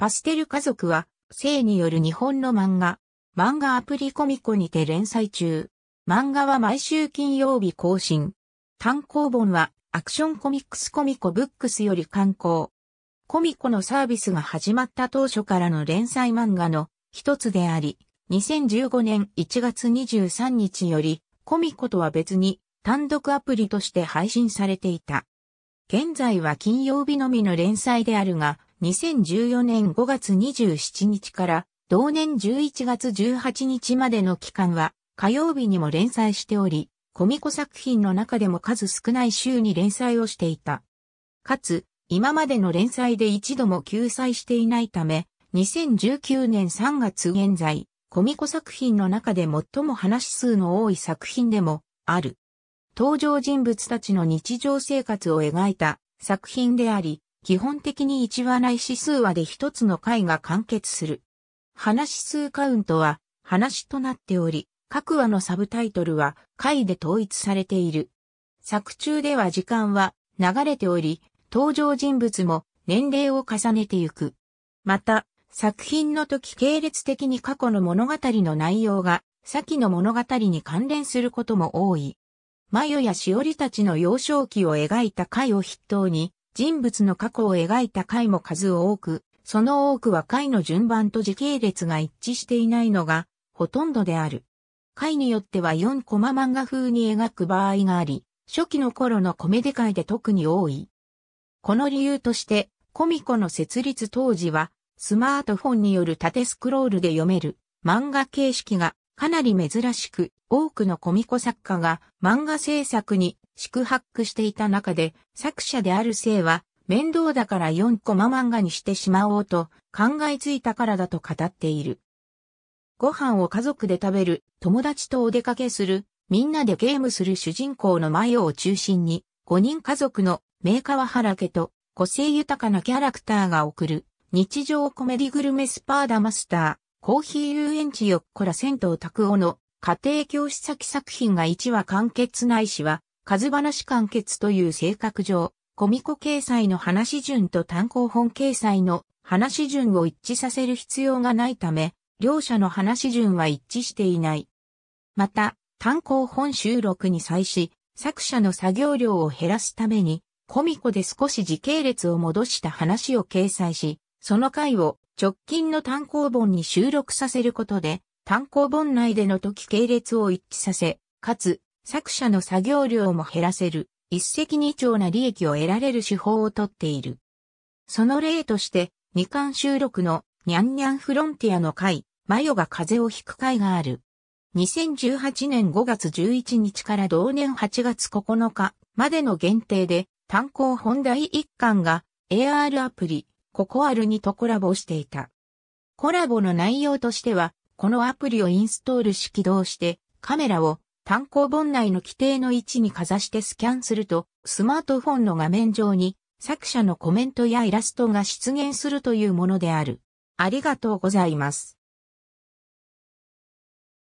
パステル家族は、性による日本の漫画、漫画アプリコミコにて連載中。漫画は毎週金曜日更新。単行本は、アクションコミックスコミコブックスより刊行。コミコのサービスが始まった当初からの連載漫画の一つであり、2015年1月23日より、コミコとは別に単独アプリとして配信されていた。現在は金曜日のみの連載であるが、2014年5月27日から同年11月18日までの期間は火曜日にも連載しており、コミコ作品の中でも数少ない週に連載をしていた。かつ、今までの連載で一度も救済していないため、2019年3月現在、コミコ作品の中で最も話数の多い作品でもある。登場人物たちの日常生活を描いた作品であり、基本的に一話内指数話で一つの回が完結する。話数カウントは話となっており、各話のサブタイトルは回で統一されている。作中では時間は流れており、登場人物も年齢を重ねてゆく。また、作品の時系列的に過去の物語の内容が先の物語に関連することも多い。マヨやしおりたちの幼少期を描いた回を筆頭に、人物の過去を描いた回も数多く、その多くは回の順番と時系列が一致していないのが、ほとんどである。回によっては4コマ漫画風に描く場合があり、初期の頃のコメデ界で特に多い。この理由として、コミコの設立当時は、スマートフォンによる縦スクロールで読める漫画形式がかなり珍しく、多くのコミコ作家が漫画制作に宿泊していた中で、作者である生は、面倒だから4コマ漫画にしてしまおうと考えついたからだと語っている。ご飯を家族で食べる、友達とお出かけする、みんなでゲームする主人公のマヨを中心に、5人家族のメーカーは原家と個性豊かなキャラクターが送る、日常コメディグルメスパーダマスター、コーヒー遊園地よっこら銭湯拓夫の家庭教師先作品が1話完結ないしは、数話完結という性格上、コミコ掲載の話順と単行本掲載の話順を一致させる必要がないため、両者の話順は一致していない。また、単行本収録に際し、作者の作業量を減らすために、コミコで少し時系列を戻した話を掲載し、その回を直近の単行本に収録させることで、単行本内での時系列を一致させ、かつ、作者の作業量も減らせる、一石二鳥な利益を得られる手法をとっている。その例として、二巻収録のニャンニャンフロンティアの回、マヨが風邪をひく回がある。2018年5月11日から同年8月9日までの限定で単行本第1巻が AR アプリココアルにとコラボしていた。コラボの内容としてはこのアプリをインストールし起動して、カメラを単行本内の規定の位置にかざしてスキャンすると、スマートフォンの画面上に作者のコメントやイラストが出現するというものである。ありがとうございます。